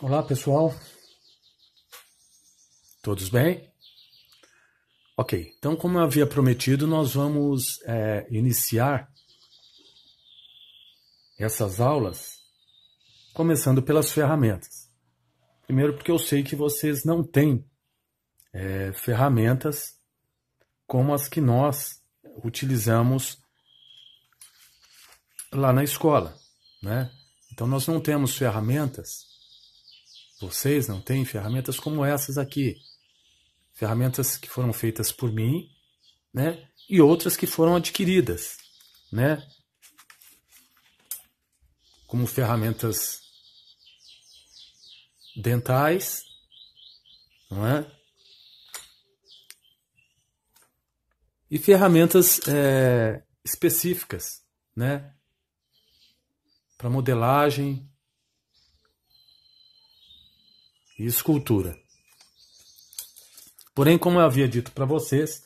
Olá pessoal, todos bem? Ok, então como eu havia prometido, nós vamos é, iniciar essas aulas começando pelas ferramentas. Primeiro porque eu sei que vocês não têm é, ferramentas como as que nós utilizamos lá na escola, né? Então nós não temos ferramentas vocês não têm ferramentas como essas aqui. Ferramentas que foram feitas por mim, né? E outras que foram adquiridas, né? Como ferramentas dentais, não é? E ferramentas é, específicas, né? Para modelagem, e escultura. Porém, como eu havia dito para vocês,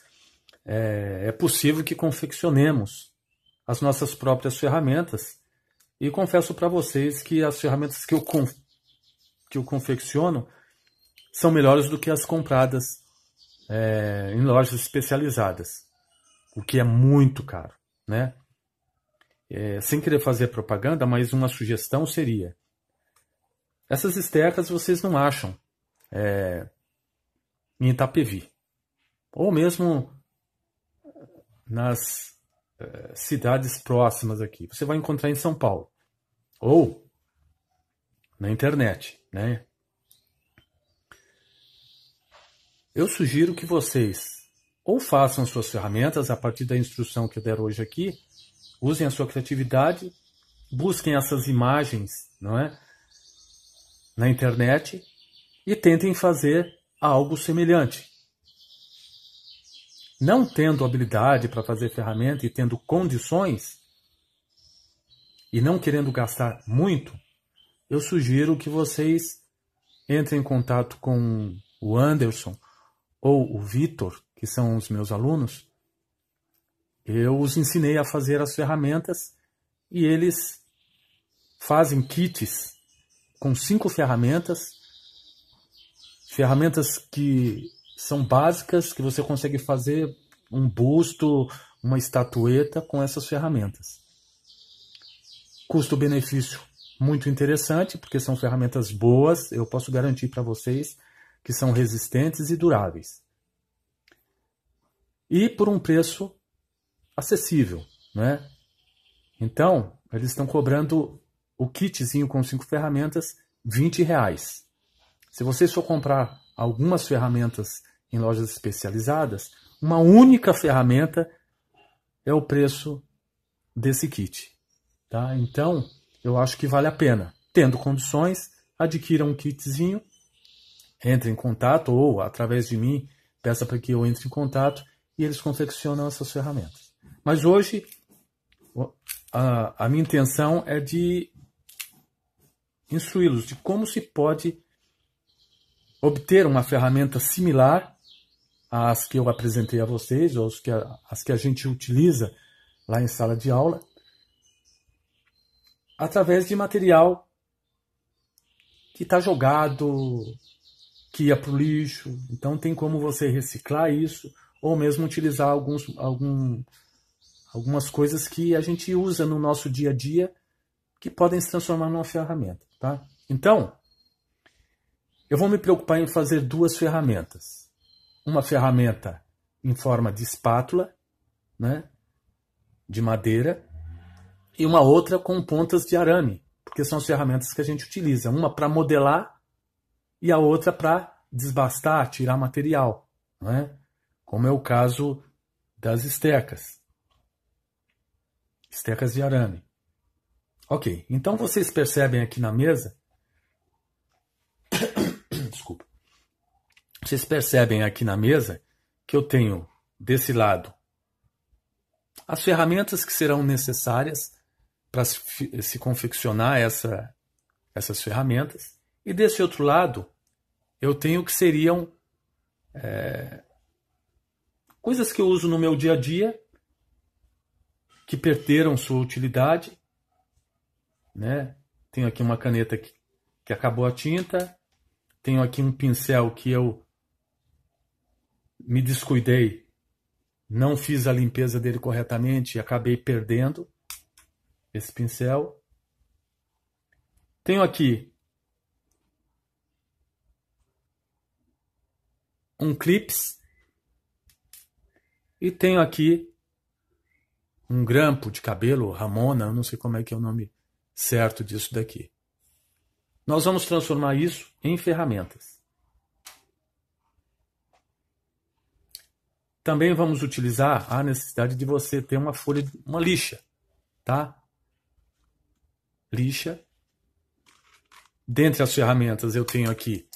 é, é possível que confeccionemos as nossas próprias ferramentas. E confesso para vocês que as ferramentas que eu, que eu confecciono são melhores do que as compradas é, em lojas especializadas, o que é muito caro, né? É, sem querer fazer propaganda, mas uma sugestão seria: essas estecas vocês não acham é, em Itapevi. Ou mesmo eh, nas é, cidades próximas aqui. Você vai encontrar em São Paulo. Ou na internet, né? Eu sugiro que vocês ou façam suas ferramentas a partir da instrução que eu der hoje aqui, usem a sua criatividade, busquem essas imagens, não é? na internet e tentem fazer algo semelhante. Não tendo habilidade para fazer ferramenta e tendo condições, e não querendo gastar muito, eu sugiro que vocês entrem em contato com o Anderson ou o Vitor, que são os meus alunos. Eu os ensinei a fazer as ferramentas e eles fazem kits com cinco ferramentas, ferramentas que são básicas, que você consegue fazer um busto, uma estatueta com essas ferramentas. Custo-benefício muito interessante, porque são ferramentas boas, eu posso garantir para vocês que são resistentes e duráveis. E por um preço acessível, né? Então, eles estão cobrando o kitzinho com cinco ferramentas, 20 reais. Se você for comprar algumas ferramentas em lojas especializadas, uma única ferramenta é o preço desse kit. Tá? Então, eu acho que vale a pena. Tendo condições, adquira um kitzinho, entre em contato ou através de mim, peça para que eu entre em contato e eles confeccionam essas ferramentas. Mas hoje, a, a minha intenção é de instruí-los de como se pode obter uma ferramenta similar às que eu apresentei a vocês, ou às que a, às que a gente utiliza lá em sala de aula, através de material que está jogado, que ia para o lixo. Então tem como você reciclar isso ou mesmo utilizar alguns, algum, algumas coisas que a gente usa no nosso dia a dia que podem se transformar numa ferramenta. Tá? Então, eu vou me preocupar em fazer duas ferramentas. Uma ferramenta em forma de espátula, né, de madeira, e uma outra com pontas de arame, porque são as ferramentas que a gente utiliza. Uma para modelar e a outra para desbastar, tirar material, né? como é o caso das estecas, estecas de arame. Ok, então vocês percebem aqui na mesa. Desculpa. Vocês percebem aqui na mesa que eu tenho desse lado as ferramentas que serão necessárias para se confeccionar essa, essas ferramentas. E desse outro lado, eu tenho que seriam é, coisas que eu uso no meu dia a dia, que perderam sua utilidade né? Tenho aqui uma caneta que, que acabou a tinta, tenho aqui um pincel que eu me descuidei, não fiz a limpeza dele corretamente e acabei perdendo esse pincel. Tenho aqui um clips e tenho aqui um grampo de cabelo, ramona, não sei como é que é o nome certo disso daqui. Nós vamos transformar isso em ferramentas. Também vamos utilizar a necessidade de você ter uma folha, uma lixa, tá? Lixa. Dentre as ferramentas eu tenho aqui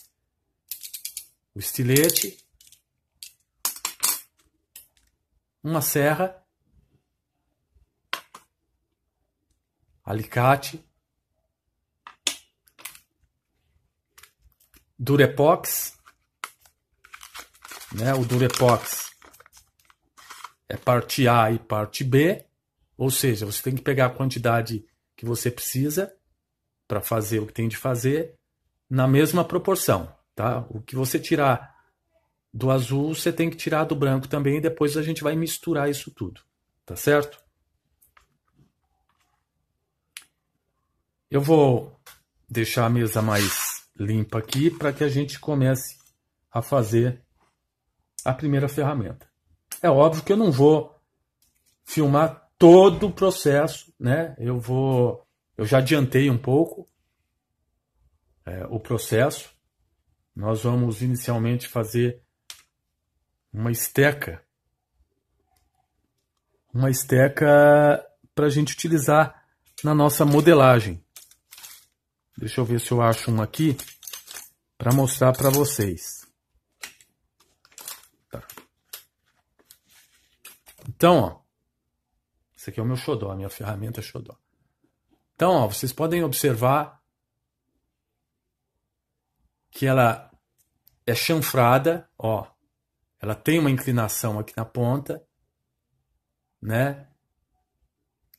o estilete, uma serra alicate, durepox, né? O durepox é parte A e parte B, ou seja, você tem que pegar a quantidade que você precisa para fazer o que tem de fazer na mesma proporção, tá? O que você tirar do azul, você tem que tirar do branco também e depois a gente vai misturar isso tudo, tá certo? Eu vou deixar a mesa mais limpa aqui para que a gente comece a fazer a primeira ferramenta. É óbvio que eu não vou filmar todo o processo, né? Eu vou, eu já adiantei um pouco é, o processo. Nós vamos inicialmente fazer uma esteca, uma esteca para a gente utilizar na nossa modelagem. Deixa eu ver se eu acho um aqui para mostrar para vocês. Tá. Então, ó. Esse aqui é o meu xodó, a minha ferramenta é xodó. Então, ó, vocês podem observar que ela é chanfrada, ó. Ela tem uma inclinação aqui na ponta, né?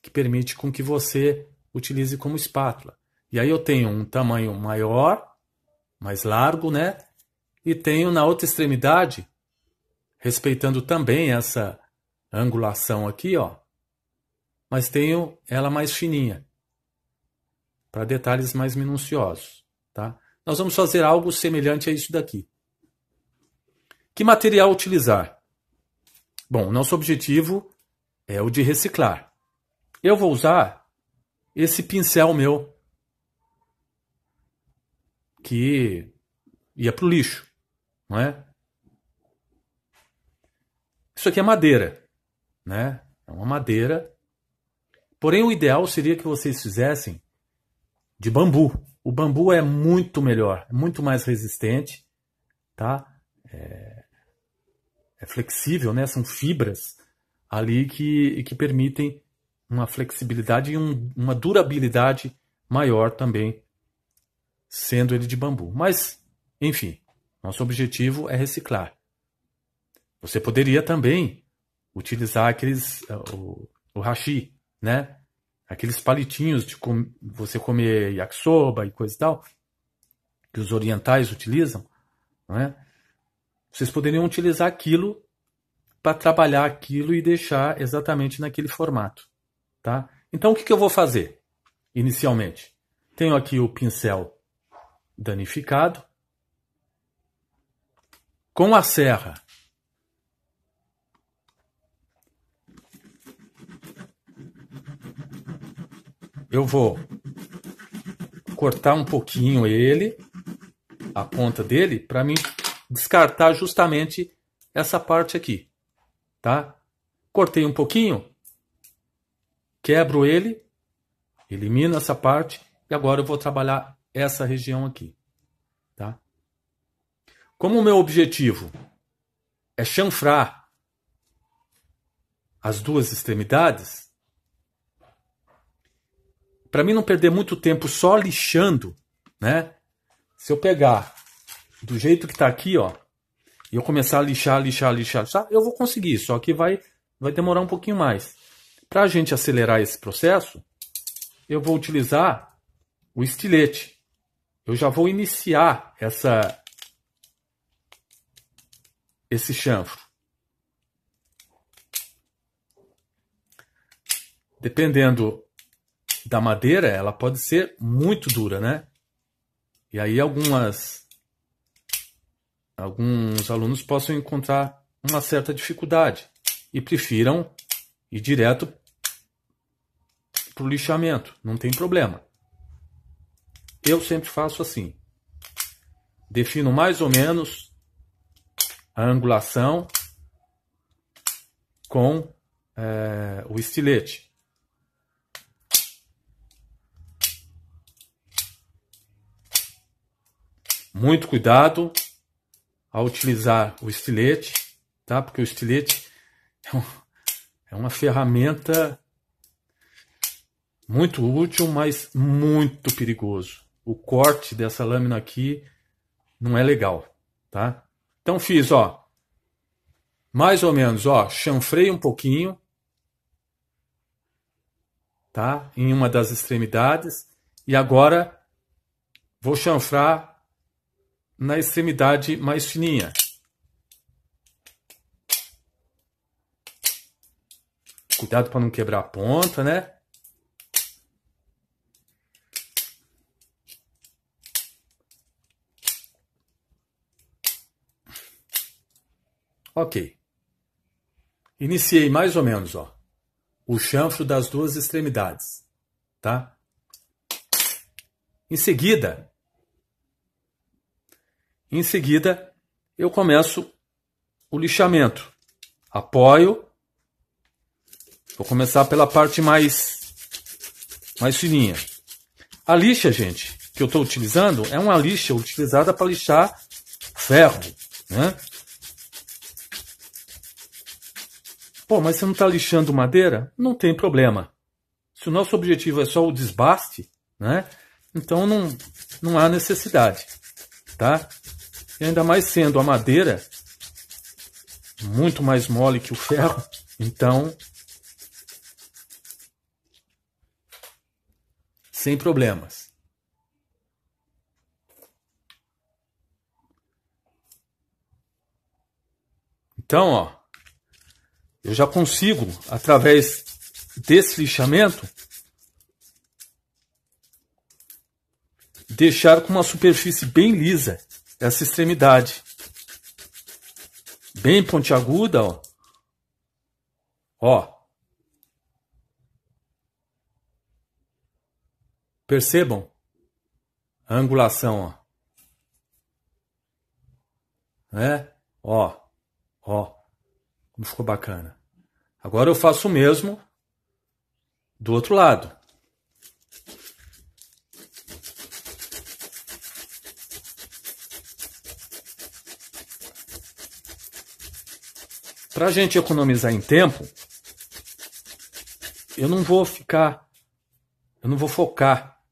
Que permite com que você utilize como espátula. E aí eu tenho um tamanho maior, mais largo, né? E tenho na outra extremidade, respeitando também essa angulação aqui, ó. Mas tenho ela mais fininha, para detalhes mais minuciosos, tá? Nós vamos fazer algo semelhante a isso daqui. Que material utilizar? Bom, nosso objetivo é o de reciclar. Eu vou usar esse pincel meu que ia para o lixo, não é? Isso aqui é madeira, né? É uma madeira. Porém, o ideal seria que vocês fizessem de bambu. O bambu é muito melhor, é muito mais resistente, tá? É, é flexível, né? São fibras ali que, que permitem uma flexibilidade e um, uma durabilidade maior também sendo ele de bambu. Mas, enfim, nosso objetivo é reciclar. Você poderia também utilizar aqueles eh, o, o hashi, né? Aqueles palitinhos de com, você comer yakisoba e coisa e tal, que os orientais utilizam, né? Vocês poderiam utilizar aquilo para trabalhar aquilo e deixar exatamente naquele formato, tá? Então o que, que eu vou fazer inicialmente? Tenho aqui o pincel danificado. Com a serra, eu vou cortar um pouquinho ele, a ponta dele, para mim descartar justamente essa parte aqui, tá? Cortei um pouquinho, quebro ele, elimino essa parte e agora eu vou trabalhar essa região aqui, tá? Como o meu objetivo é chanfrar as duas extremidades, para mim não perder muito tempo só lixando, né? Se eu pegar do jeito que está aqui, ó, e eu começar a lixar, lixar, lixar, lixar, eu vou conseguir, só que vai, vai demorar um pouquinho mais. Para a gente acelerar esse processo, eu vou utilizar o estilete. Eu já vou iniciar essa esse chanfro. Dependendo da madeira, ela pode ser muito dura, né? E aí algumas alguns alunos possam encontrar uma certa dificuldade e prefiram ir direto para o lixamento, não tem problema. Eu sempre faço assim. Defino mais ou menos a angulação com é, o estilete. Muito cuidado ao utilizar o estilete, tá? Porque o estilete é, um, é uma ferramenta muito útil, mas muito perigoso o corte dessa lâmina aqui não é legal, tá? Então fiz, ó, mais ou menos, ó, chanfrei um pouquinho, tá? Em uma das extremidades e agora vou chanfrar na extremidade mais fininha. Cuidado para não quebrar a ponta, né? Ok. Iniciei mais ou menos, ó, o chanfro das duas extremidades, tá? Em seguida, em seguida, eu começo o lixamento. Apoio. Vou começar pela parte mais mais fininha. A lixa, gente, que eu estou utilizando é uma lixa utilizada para lixar ferro, né? Pô, mas você não está lixando madeira? Não tem problema. Se o nosso objetivo é só o desbaste, né? Então não, não há necessidade, tá? E ainda mais sendo a madeira muito mais mole que o ferro, então sem problemas. Então, ó, eu já consigo, através desse lixamento, deixar com uma superfície bem lisa essa extremidade. Bem pontiaguda, ó. Ó. Percebam a angulação, ó. É? Ó. Ó. Não ficou bacana. Agora eu faço o mesmo do outro lado. Para a gente economizar em tempo, eu não vou ficar, eu não vou focar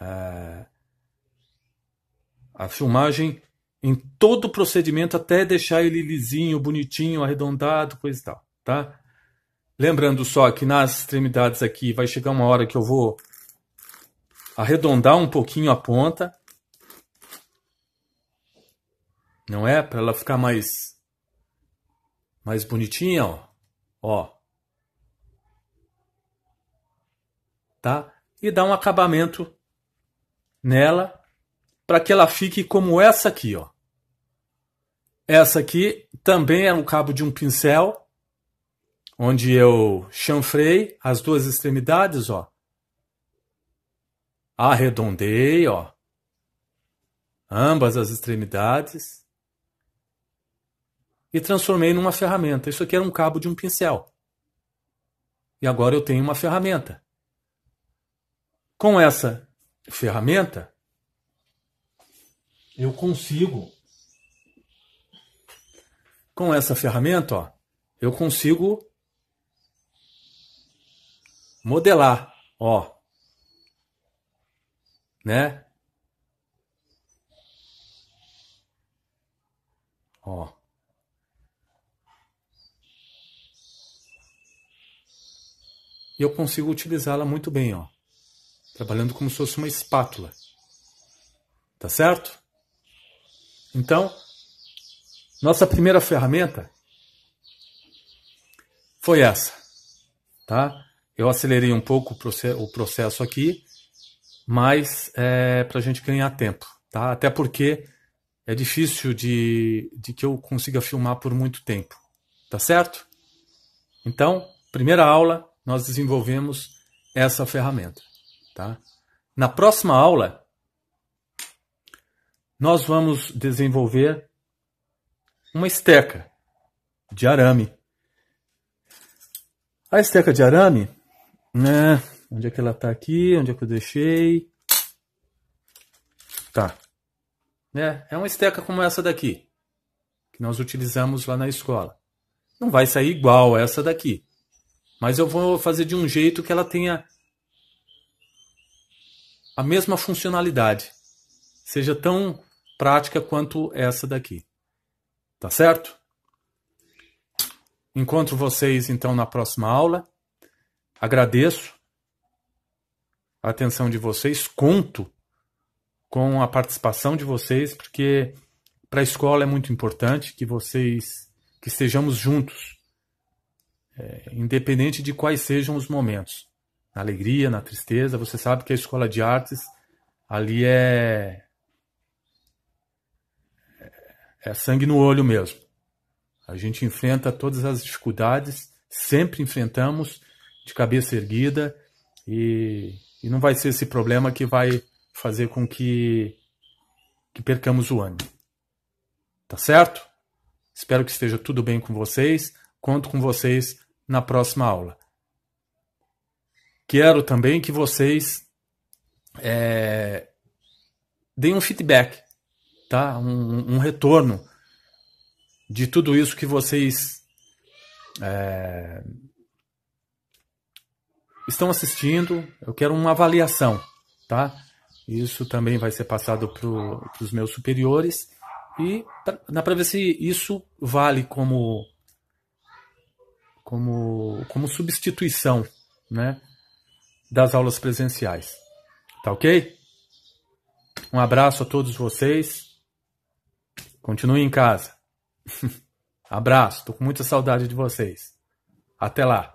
eh, a filmagem em todo o procedimento até deixar ele lisinho, bonitinho, arredondado, coisa e tal, tá? Lembrando só que nas extremidades aqui vai chegar uma hora que eu vou arredondar um pouquinho a ponta. Não é? Para ela ficar mais mais bonitinha, ó. Ó. Tá? E dar um acabamento nela para que ela fique como essa aqui, ó. Essa aqui também é um cabo de um pincel, onde eu chanfrei as duas extremidades, ó. Arredondei, ó. Ambas as extremidades. E transformei numa ferramenta. Isso aqui era um cabo de um pincel. E agora eu tenho uma ferramenta. Com essa ferramenta, eu consigo com essa ferramenta, ó, eu consigo modelar, ó, né? Ó. E eu consigo utilizá-la muito bem, ó. Trabalhando como se fosse uma espátula. Tá certo? Então, nossa primeira ferramenta foi essa, tá? Eu acelerei um pouco o processo aqui, mas é para a gente ganhar tempo, tá? Até porque é difícil de, de que eu consiga filmar por muito tempo, tá certo? Então, primeira aula, nós desenvolvemos essa ferramenta, tá? Na próxima aula, nós vamos desenvolver uma esteca de arame. A esteca de arame, né? Onde é que ela está aqui? Onde é que eu deixei? Tá. Né? É uma esteca como essa daqui, que nós utilizamos lá na escola. Não vai sair igual essa daqui, mas eu vou fazer de um jeito que ela tenha a mesma funcionalidade, seja tão prática quanto essa daqui. Tá certo? Encontro vocês então na próxima aula. Agradeço a atenção de vocês, conto com a participação de vocês, porque para a escola é muito importante que vocês que estejamos juntos, é, independente de quais sejam os momentos, na alegria, na tristeza. Você sabe que a escola de artes ali é é sangue no olho mesmo. A gente enfrenta todas as dificuldades, sempre enfrentamos de cabeça erguida e, e não vai ser esse problema que vai fazer com que, que percamos o ânimo. Tá certo? Espero que esteja tudo bem com vocês. Conto com vocês na próxima aula. Quero também que vocês é, deem um feedback tá? Um, um retorno de tudo isso que vocês é, estão assistindo. Eu quero uma avaliação, tá? Isso também vai ser passado para os meus superiores e dá para ver se isso vale como como como substituição, né, das aulas presenciais. Tá OK? Um abraço a todos vocês. Continue em casa. Abraço, tô com muita saudade de vocês. Até lá.